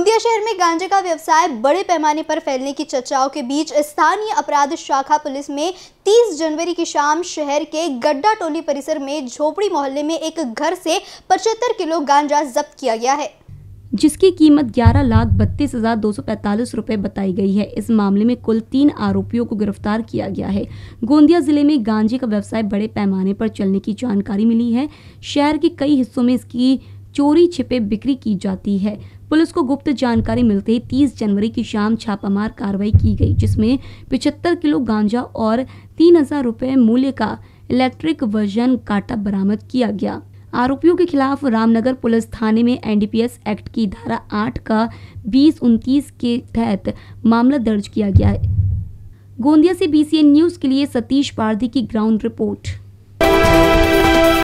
गोंदिया शहर में गांजे का व्यवसाय बड़े पैमाने पर फैलने की चर्चाओं के बीच स्थानीय अपराध शाखा पुलिस में 30 जनवरी की शाम शहर के गड्डा टोली परिसर में झोपड़ी मोहल्ले में एक घर से पचहत्तर किलो गांजा जब्त किया गया है जिसकी कीमत ग्यारह लाख बत्तीस हजार दो सौ पैंतालीस रूपए बताई गई है इस मामले में कुल तीन आरोपियों को गिरफ्तार किया गया है गोंदिया जिले में गांजे का व्यवसाय बड़े पैमाने पर चलने की जानकारी मिली है शहर के कई हिस्सों में इसकी चोरी छिपे बिक्री की जाती है पुलिस को गुप्त जानकारी मिलते ही 30 जनवरी की शाम छापामार कार्रवाई की गई जिसमें 75 किलो गांजा और तीन हजार रूपए मूल्य का इलेक्ट्रिक वर्जन काटा बरामद किया गया आरोपियों के खिलाफ रामनगर पुलिस थाने में एनडीपीएस एक्ट की धारा 8 का बीस उनतीस के तहत मामला दर्ज किया गया है गोंदिया से बीसीएन न्यूज के लिए सतीश पारधी की ग्राउंड रिपोर्ट